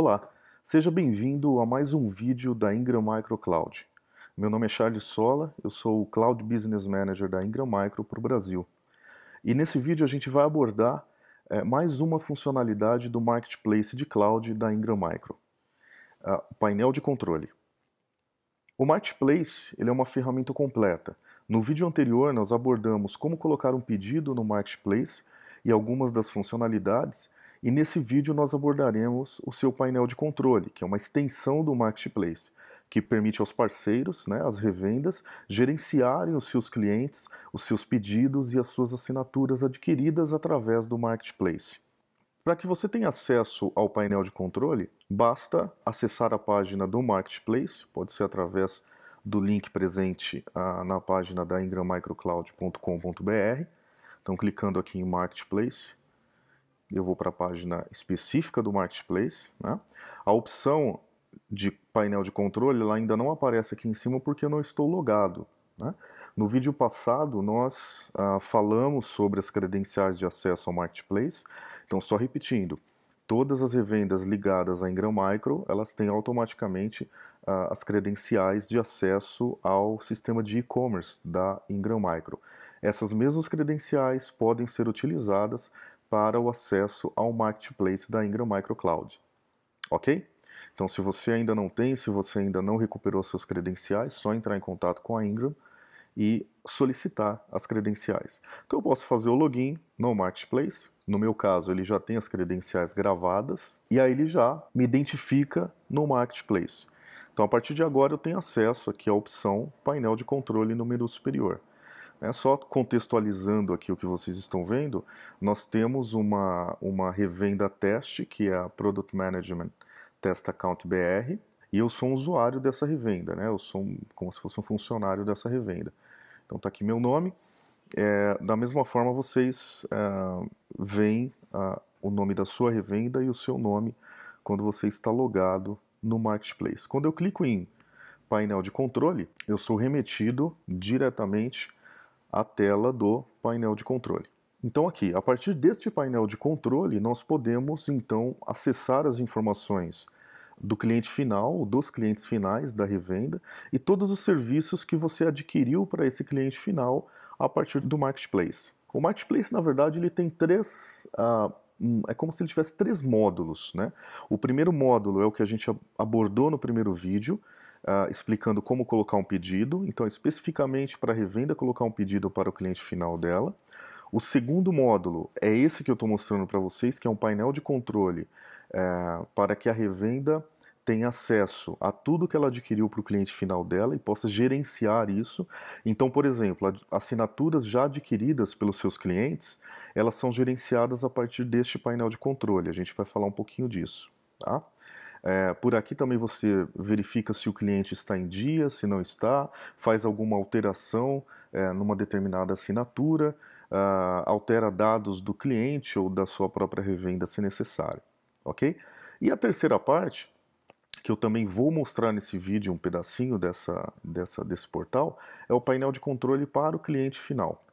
Olá, seja bem-vindo a mais um vídeo da Ingram Micro Cloud. Meu nome é Charles Sola, eu sou o Cloud Business Manager da Ingram Micro para o Brasil. E nesse vídeo a gente vai abordar é, mais uma funcionalidade do Marketplace de Cloud da Ingram Micro, o painel de controle. O Marketplace ele é uma ferramenta completa. No vídeo anterior, nós abordamos como colocar um pedido no Marketplace e algumas das funcionalidades, e nesse vídeo nós abordaremos o seu painel de controle, que é uma extensão do Marketplace, que permite aos parceiros, né, as revendas, gerenciarem os seus clientes, os seus pedidos e as suas assinaturas adquiridas através do Marketplace. Para que você tenha acesso ao painel de controle, basta acessar a página do Marketplace, pode ser através do link presente ah, na página da ingrammicrocloud.com.br, Então, clicando aqui em Marketplace, eu vou para a página específica do Marketplace. Né? A opção de painel de controle ela ainda não aparece aqui em cima porque eu não estou logado. Né? No vídeo passado, nós ah, falamos sobre as credenciais de acesso ao Marketplace. Então, só repetindo, todas as revendas ligadas à Ingram Micro, elas têm automaticamente ah, as credenciais de acesso ao sistema de e-commerce da Ingram Micro. Essas mesmas credenciais podem ser utilizadas para o acesso ao marketplace da Ingram Micro Cloud. Ok? Então, se você ainda não tem, se você ainda não recuperou suas credenciais, só entrar em contato com a Ingram e solicitar as credenciais. Então, eu posso fazer o login no Marketplace. No meu caso, ele já tem as credenciais gravadas e aí ele já me identifica no Marketplace. Então, a partir de agora, eu tenho acesso aqui à opção painel de controle no menu superior. É, só contextualizando aqui o que vocês estão vendo, nós temos uma, uma revenda teste, que é a Product Management Test Account BR, e eu sou um usuário dessa revenda, né? eu sou um, como se fosse um funcionário dessa revenda. Então está aqui meu nome. É, da mesma forma, vocês é, veem a, o nome da sua revenda e o seu nome quando você está logado no Marketplace. Quando eu clico em painel de controle, eu sou remetido diretamente a tela do painel de controle. Então aqui, a partir deste painel de controle, nós podemos então acessar as informações do cliente final, dos clientes finais da revenda e todos os serviços que você adquiriu para esse cliente final a partir do marketplace. O marketplace, na verdade, ele tem três uh, é como se ele tivesse três módulos, né? O primeiro módulo é o que a gente abordou no primeiro vídeo, uh, explicando como colocar um pedido, então especificamente para revenda colocar um pedido para o cliente final dela. O segundo módulo é esse que eu estou mostrando para vocês, que é um painel de controle uh, para que a revenda tenha acesso a tudo que ela adquiriu para o cliente final dela e possa gerenciar isso. Então, por exemplo, assinaturas já adquiridas pelos seus clientes, elas são gerenciadas a partir deste painel de controle. A gente vai falar um pouquinho disso, tá? É, por aqui também você verifica se o cliente está em dia, se não está, faz alguma alteração é, numa determinada assinatura, uh, altera dados do cliente ou da sua própria revenda se necessário, ok? E a terceira parte, que eu também vou mostrar nesse vídeo um pedacinho dessa, dessa, desse portal, é o painel de controle para o cliente final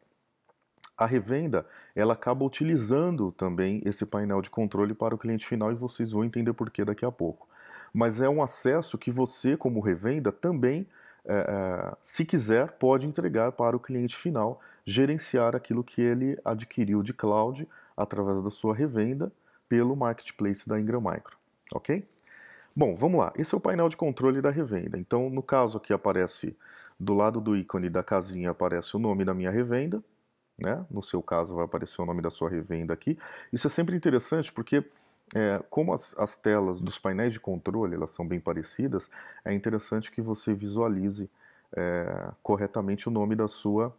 a revenda ela acaba utilizando também esse painel de controle para o cliente final e vocês vão entender por que daqui a pouco. Mas é um acesso que você, como revenda, também, é, se quiser, pode entregar para o cliente final, gerenciar aquilo que ele adquiriu de cloud através da sua revenda pelo marketplace da Ingram Micro. Ok? Bom, vamos lá. Esse é o painel de controle da revenda. Então, no caso aqui aparece do lado do ícone da casinha aparece o nome da minha revenda, né? No seu caso vai aparecer o nome da sua revenda aqui. Isso é sempre interessante porque é, como as, as, telas dos painéis de controle elas são bem parecidas, é interessante que você visualize é, corretamente o nome da sua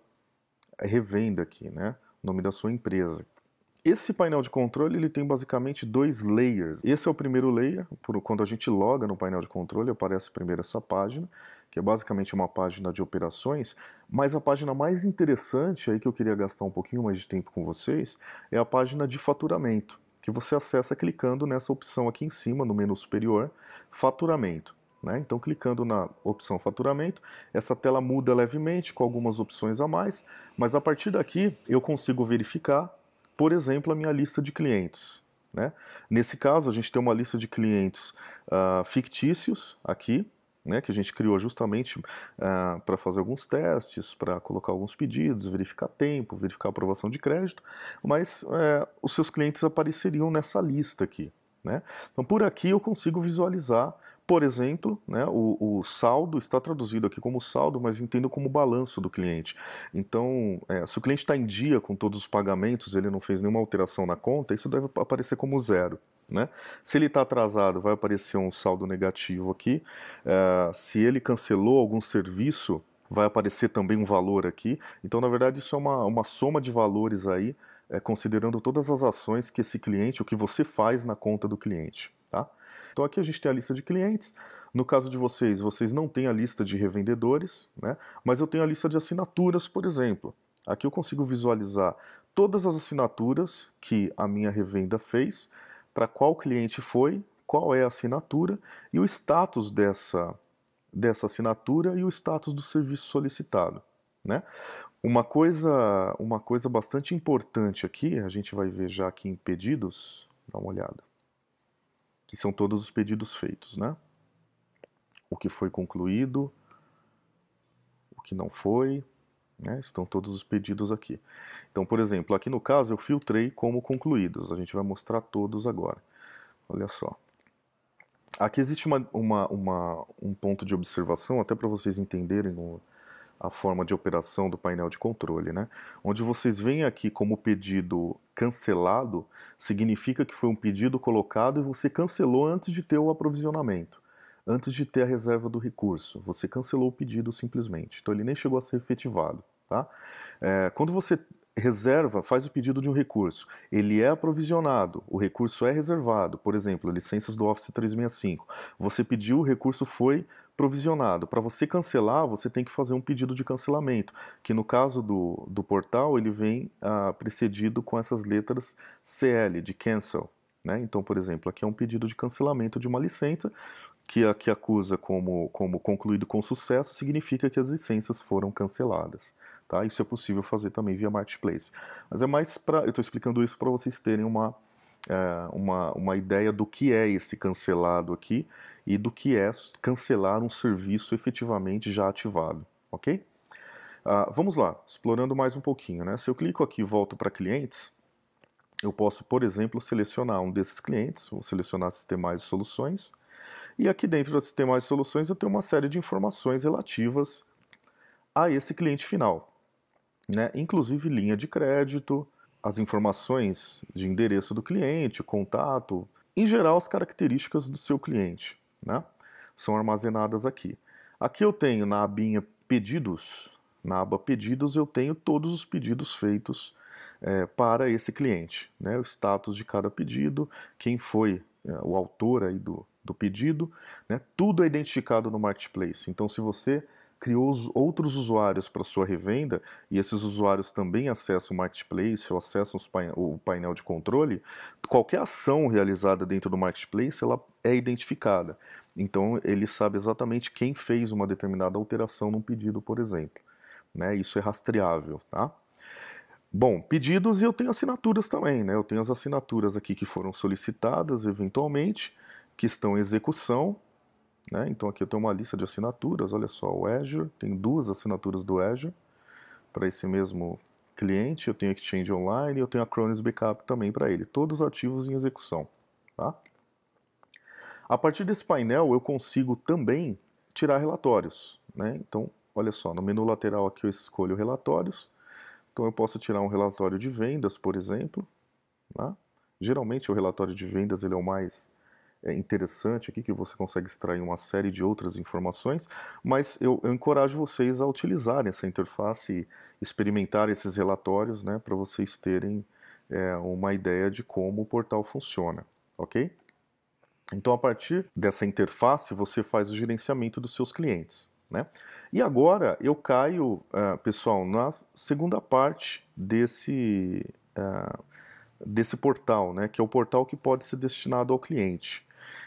revenda aqui, né? O nome da sua empresa. Esse painel de controle ele tem basicamente dois layers. Esse é o primeiro layer, por, quando a gente loga no painel de controle aparece primeiro essa página que é basicamente uma página de operações, mas a página mais interessante aí que eu queria gastar um pouquinho mais de tempo com vocês é a página de faturamento, que você acessa clicando nessa opção aqui em cima, no menu superior, faturamento. Né? Então, clicando na opção faturamento, essa tela muda levemente com algumas opções a mais, mas a partir daqui eu consigo verificar, por exemplo, a minha lista de clientes. Né? Nesse caso, a gente tem uma lista de clientes uh, fictícios aqui, né, que a gente criou justamente ah, para fazer alguns testes, para colocar alguns pedidos, verificar tempo, verificar aprovação de crédito, mas é, os seus clientes apareceriam nessa lista aqui. Né? Então, por aqui eu consigo visualizar por exemplo, né, o, o, saldo está traduzido aqui como saldo, mas entendo como balanço do cliente. Então, é, se o cliente está em dia com todos os pagamentos, ele não fez nenhuma alteração na conta, isso deve aparecer como zero. Né? Se ele está atrasado, vai aparecer um saldo negativo aqui. É, se ele cancelou algum serviço, vai aparecer também um valor aqui. Então, na verdade, isso é uma, uma soma de valores aí, é, considerando todas as ações que esse cliente, o que você faz na conta do cliente. Tá? Então aqui a gente tem a lista de clientes. No caso de vocês, vocês não têm a lista de revendedores, né? mas eu tenho a lista de assinaturas, por exemplo. Aqui eu consigo visualizar todas as assinaturas que a minha revenda fez, para qual cliente foi, qual é a assinatura e o status dessa, dessa assinatura e o status do serviço solicitado. Né? Uma, coisa, uma coisa bastante importante aqui, a gente vai ver já aqui em pedidos, dá uma olhada que são todos os pedidos feitos, né? O que foi concluído, o que não foi, né? estão todos os pedidos aqui. Então, por exemplo, aqui no caso eu filtrei como concluídos, a gente vai mostrar todos agora. Olha só. Aqui existe uma, uma, uma um ponto de observação, até para vocês entenderem no, a forma de operação do painel de controle. Né? Onde vocês veem aqui como pedido cancelado, significa que foi um pedido colocado e você cancelou antes de ter o aprovisionamento, antes de ter a reserva do recurso. Você cancelou o pedido simplesmente. Então ele nem chegou a ser efetivado. Tá? É, quando você reserva, faz o pedido de um recurso, ele é aprovisionado, o recurso é reservado, por exemplo, licenças do Office 365. Você pediu, o recurso foi provisionado. Para você cancelar, você tem que fazer um pedido de cancelamento, que no caso do, do portal, ele vem ah, precedido com essas letras CL, de cancel. Né? Então, por exemplo, aqui é um pedido de cancelamento de uma licença, que aqui acusa como, como concluído com sucesso, significa que as licenças foram canceladas. Tá? Isso é possível fazer também via marketplace. Mas é mais para. Eu estou explicando isso para vocês terem uma, é, uma, uma ideia do que é esse cancelado aqui e do que é cancelar um serviço efetivamente já ativado. Ok? Ah, vamos lá, explorando mais um pouquinho. Né? Se eu clico aqui e volto para clientes, eu posso, por exemplo, selecionar um desses clientes, vou selecionar Sistemais e Soluções, e aqui dentro da Sistemais e Soluções eu tenho uma série de informações relativas a esse cliente final né? inclusive linha de crédito, as informações de endereço do cliente, contato, em geral as características do seu cliente, né? São armazenadas aqui. Aqui eu tenho na abinha pedidos, na aba pedidos eu tenho todos os pedidos feitos é, para esse cliente, né? O status de cada pedido, quem foi é, o autor aí do, do pedido, né? Tudo é identificado no marketplace. Então, se você criou outros usuários para sua revenda e esses usuários também acessam o marketplace ou acessam o painel de controle, qualquer ação realizada dentro do marketplace ela é identificada. Então ele sabe exatamente quem fez uma determinada alteração num pedido, por exemplo. Né? Isso é rastreável, tá? Bom, pedidos e eu tenho assinaturas também, né? Eu tenho as assinaturas aqui que foram solicitadas eventualmente, que estão em execução né? Então aqui eu tenho uma lista de assinaturas, olha só, o Azure, tem duas assinaturas do Azure para esse mesmo cliente, eu tenho Exchange Online e eu tenho a Cronus Backup também para ele, todos ativos em execução. Tá? A partir desse painel eu consigo também tirar relatórios. Né? Então, olha só, no menu lateral aqui eu escolho relatórios, então eu posso tirar um relatório de vendas, por exemplo. Tá? Geralmente o relatório de vendas ele é o mais é interessante aqui que você consegue extrair uma série de outras informações, mas eu, eu encorajo vocês a utilizarem essa interface e experimentar esses relatórios né, para vocês terem é, uma ideia de como o portal funciona, ok? Então, a partir dessa interface, você faz o gerenciamento dos seus clientes. Né? E agora eu caio, uh, pessoal, na segunda parte desse, uh, desse portal, né? que é o portal que pode ser destinado ao cliente.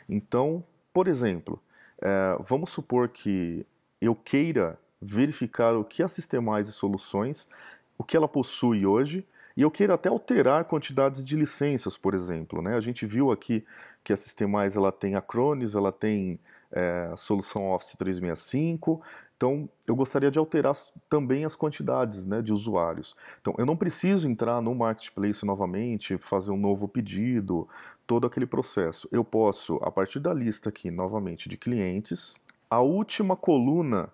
Então, por exemplo, é, vamos supor que eu queira verificar o que a Sistemais e Soluções, o que ela possui hoje, e eu queira até alterar quantidades de licenças, por exemplo. Né? A gente viu aqui que a Sistemais ela tem Acronis, ela tem é, a solução Office 365, então, eu gostaria de alterar também as quantidades né, de usuários. Então, eu não preciso entrar no marketplace novamente, fazer um novo pedido, todo aquele processo. Eu posso, a partir da lista aqui, novamente, de clientes, a última coluna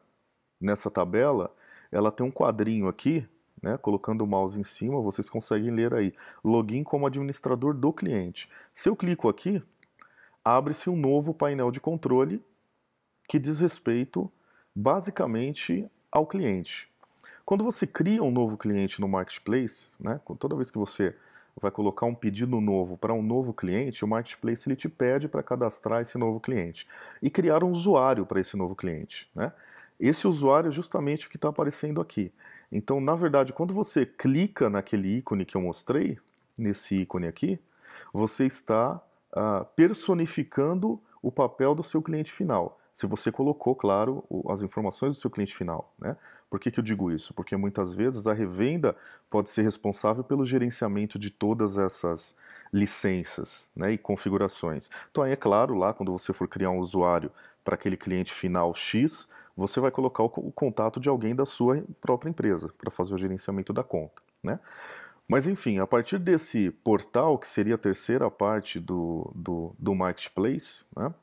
nessa tabela, ela tem um quadrinho aqui, né, colocando o mouse em cima, vocês conseguem ler aí. Login como administrador do cliente. Se eu clico aqui, abre-se um novo painel de controle que diz respeito basicamente ao cliente. Quando você cria um novo cliente no marketplace, né, toda vez que você vai colocar um pedido novo para um novo cliente, o marketplace ele te pede para cadastrar esse novo cliente e criar um usuário para esse novo cliente. Né? Esse usuário é justamente o que está aparecendo aqui. Então, na verdade, quando você clica naquele ícone que eu mostrei, nesse ícone aqui, você está ah, personificando o papel do seu cliente final se você colocou, claro, as informações do seu cliente final. Né? Por que, que eu digo isso? Porque muitas vezes a revenda pode ser responsável pelo gerenciamento de todas essas licenças né, e configurações. Então, aí é claro, lá quando você for criar um usuário para aquele cliente final X, você vai colocar o contato de alguém da sua própria empresa para fazer o gerenciamento da conta. Né? Mas enfim, a partir desse portal, que seria a terceira parte do, do, do marketplace, né,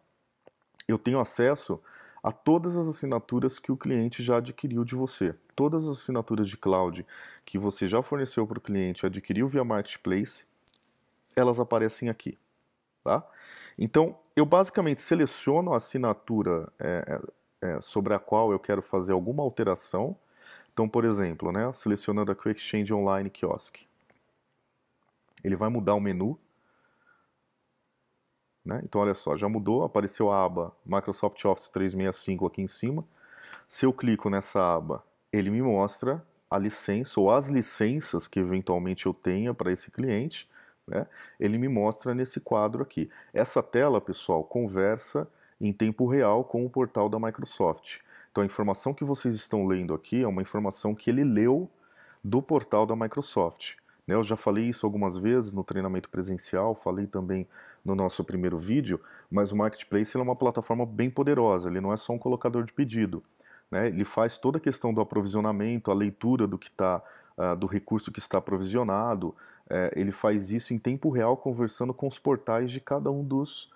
eu tenho acesso a todas as assinaturas que o cliente já adquiriu de você. Todas as assinaturas de cloud que você já forneceu para o cliente, adquiriu via marketplace, elas aparecem aqui, tá? Então, eu basicamente seleciono a assinatura é, é, é sobre a qual eu quero fazer alguma alteração. Então, por exemplo, né, selecionando aqui o Exchange Online Kiosk. Ele vai mudar o menu né? Então, olha só, já mudou, apareceu a aba Microsoft Office 365 aqui em cima. Se eu clico nessa aba, ele me mostra a licença ou as licenças que eventualmente eu tenha para esse cliente. Né? Ele me mostra nesse quadro aqui. Essa tela, pessoal, conversa em tempo real com o portal da Microsoft. Então, a informação que vocês estão lendo aqui é uma informação que ele leu do portal da Microsoft. Né? Eu já falei isso algumas vezes no treinamento presencial, falei também no nosso primeiro vídeo, mas o Marketplace é uma plataforma bem poderosa, ele não é só um colocador de pedido. Né? Ele faz toda a questão do aprovisionamento, a leitura do que está uh, ah, do recurso que está aprovisionado, uh, eh, ele faz isso em tempo real, conversando com os portais de cada um dos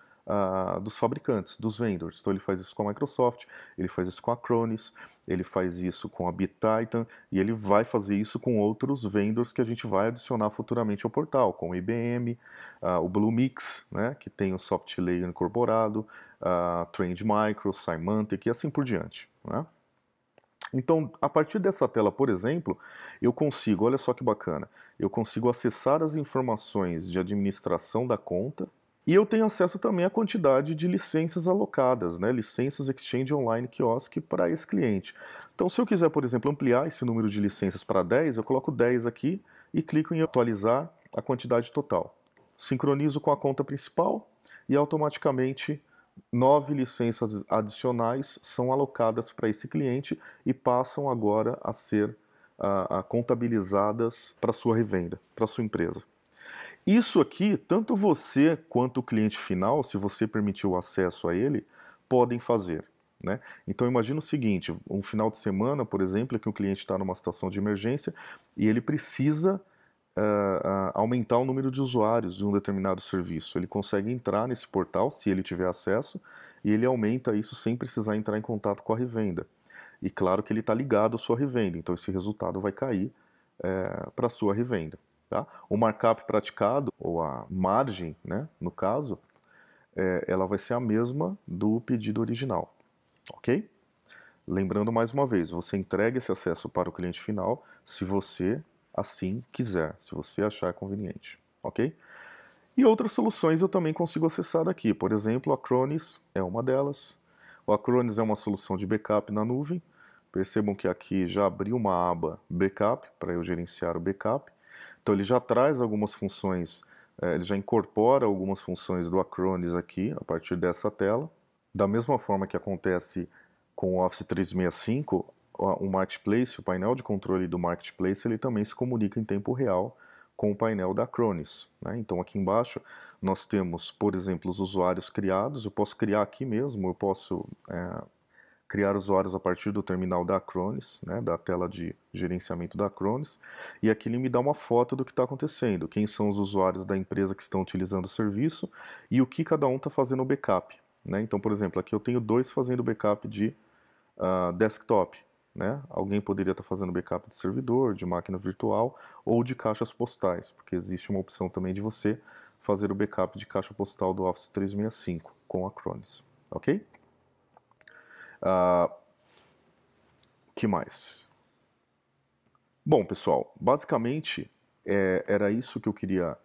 dos fabricantes, dos vendors. Então ele faz isso com a Microsoft, ele faz isso com a Cronis, ele faz isso com a BitTitan e ele vai fazer isso com outros vendors que a gente vai adicionar futuramente ao portal, com o IBM, o Bluemix, né, que tem o SoftLayer incorporado, a Trend Micro, Symantec e assim por diante. Né? Então, a partir dessa tela, por exemplo, eu consigo, olha só que bacana, eu consigo acessar as informações de administração da conta, e eu tenho acesso também à quantidade de licenças alocadas, né? licenças Exchange Online Kiosk para esse cliente. Então, se eu quiser, por exemplo, ampliar esse número de licenças para 10, eu coloco 10 aqui e clico em atualizar a quantidade total. Sincronizo com a conta principal e automaticamente nove licenças adicionais são alocadas para esse cliente e passam agora a ser a, ah, a ah, contabilizadas para sua revenda, para sua empresa. Isso aqui, tanto você quanto o cliente final, se você permitir o acesso a ele, podem fazer. Né? Então imagina o seguinte: um final de semana, por exemplo, é que o cliente está numa situação de emergência e ele precisa uh, aumentar o número de usuários de um determinado serviço. Ele consegue entrar nesse portal, se ele tiver acesso, e ele aumenta isso sem precisar entrar em contato com a revenda. E claro que ele está ligado à sua revenda, então esse resultado vai cair eh, para a sua revenda. Tá? O markup praticado, ou a margem, né, no caso, é, ela vai ser a mesma do pedido original, ok? Lembrando mais uma vez, você entrega esse acesso para o cliente final se você assim quiser, se você achar conveniente, ok? E outras soluções eu também consigo acessar aqui, por exemplo, a Cronis é uma delas. O Acronis é uma solução de backup na nuvem. Percebam que aqui já abri uma aba backup para eu gerenciar o backup. Então ele já traz algumas funções, eh, ele já incorpora algumas funções do Acronis aqui a partir dessa tela. Da mesma forma que acontece com o Office 365, o Marketplace, o painel de controle do Marketplace, ele também se comunica em tempo real com o painel da Acronis. Né? Então aqui embaixo nós temos, por exemplo, os usuários criados. Eu posso criar aqui mesmo, eu posso é, criar usuários a partir do terminal da Acronis, né, da tela de gerenciamento da Acronis, e aqui ele me dá uma foto do que está acontecendo, quem são os usuários da empresa que estão utilizando o serviço e o que cada um está fazendo o backup. Né? Então, por exemplo, aqui eu tenho dois fazendo backup de uh, desktop. Né? Alguém poderia estar tá fazendo backup de servidor, de máquina virtual ou de caixas postais, porque existe uma opção também de você fazer o backup de caixa postal do Office 365 com a Acronis, ok? Uh, que mais? Bom, pessoal, basicamente é, era isso que eu queria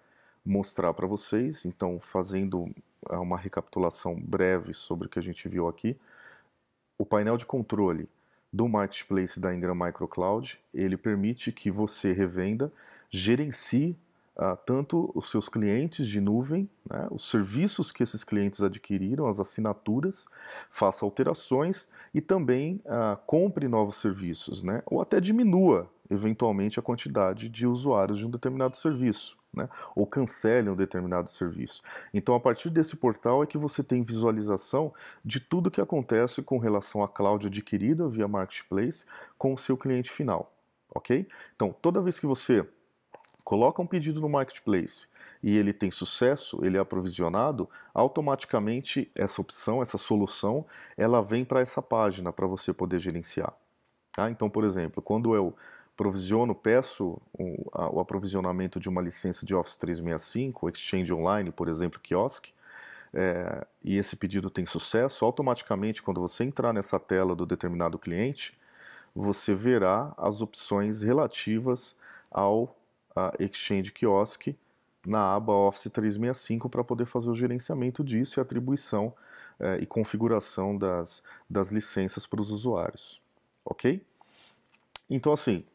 mostrar para vocês. Então, fazendo ah, uma recapitulação breve sobre o que a gente viu aqui, o painel de controle do marketplace da Ingram Micro Cloud, ele permite que você revenda, gerencie ah, tanto os seus clientes de nuvem, né, os serviços que esses clientes adquiriram, as assinaturas, faça alterações e também ah, compre novos serviços, né, ou até diminua eventualmente a quantidade de usuários de um determinado serviço, né, ou cancele um determinado serviço. Então, a partir desse portal é que você tem visualização de tudo que acontece com relação à cloud adquirida via marketplace com o seu cliente final, ok? Então, toda vez que você coloca um pedido no marketplace e ele tem sucesso, ele é aprovisionado, automaticamente essa opção, essa solução, ela vem para essa página para você poder gerenciar. Tá? Então, por exemplo, quando eu provisiono, peço o, a, o aprovisionamento de uma licença de Office 365, Exchange Online, por exemplo, kiosk, é, e esse pedido tem sucesso, automaticamente quando você entrar nessa tela do determinado cliente, você verá as opções relativas ao a Exchange Kiosk na aba Office 365 para poder fazer o gerenciamento disso e atribuição eh, e configuração das, das licenças para os usuários. Ok? Então, assim,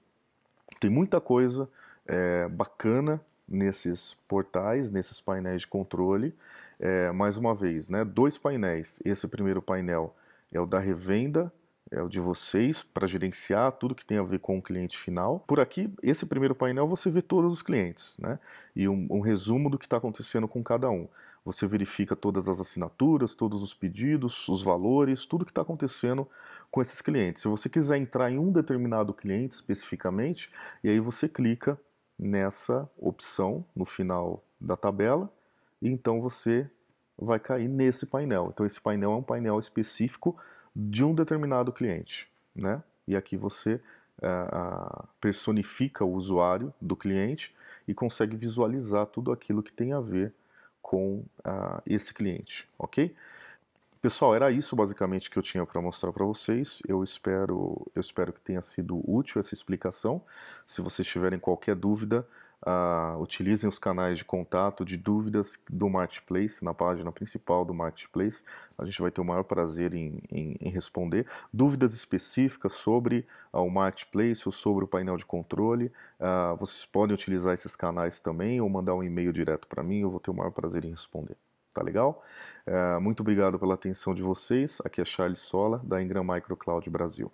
tem muita coisa eh, bacana nesses portais, nesses painéis de controle. Eh, mais uma vez, né, dois painéis. Esse primeiro painel é o da revenda é o de vocês para gerenciar tudo que tem a ver com o cliente final. Por aqui, esse primeiro painel, você vê todos os clientes, né? E um, um resumo do que está acontecendo com cada um. Você verifica todas as assinaturas, todos os pedidos, os valores, tudo que está acontecendo com esses clientes. Se você quiser entrar em um determinado cliente especificamente, e aí você clica nessa opção no final da tabela, e então você vai cair nesse painel. Então esse painel é um painel específico de um determinado cliente, né? E aqui você uh, personifica o usuário do cliente e consegue visualizar tudo aquilo que tem a ver com uh, esse cliente, ok? Pessoal, era isso basicamente que eu tinha para mostrar para vocês. Eu espero, eu espero que tenha sido útil essa explicação. Se vocês tiverem qualquer dúvida, Uh, utilizem os canais de contato de dúvidas do Marketplace, na página principal do Marketplace. A gente vai ter o maior prazer em, em, em responder. Dúvidas específicas sobre uh, o Marketplace ou sobre o painel de controle. Uh, vocês podem utilizar esses canais também ou mandar um e-mail direto para mim, eu vou ter o maior prazer em responder. Tá legal? Eh, muito obrigado pela atenção de vocês. Aqui é Charles Sola, da Ingram Micro Cloud Brasil.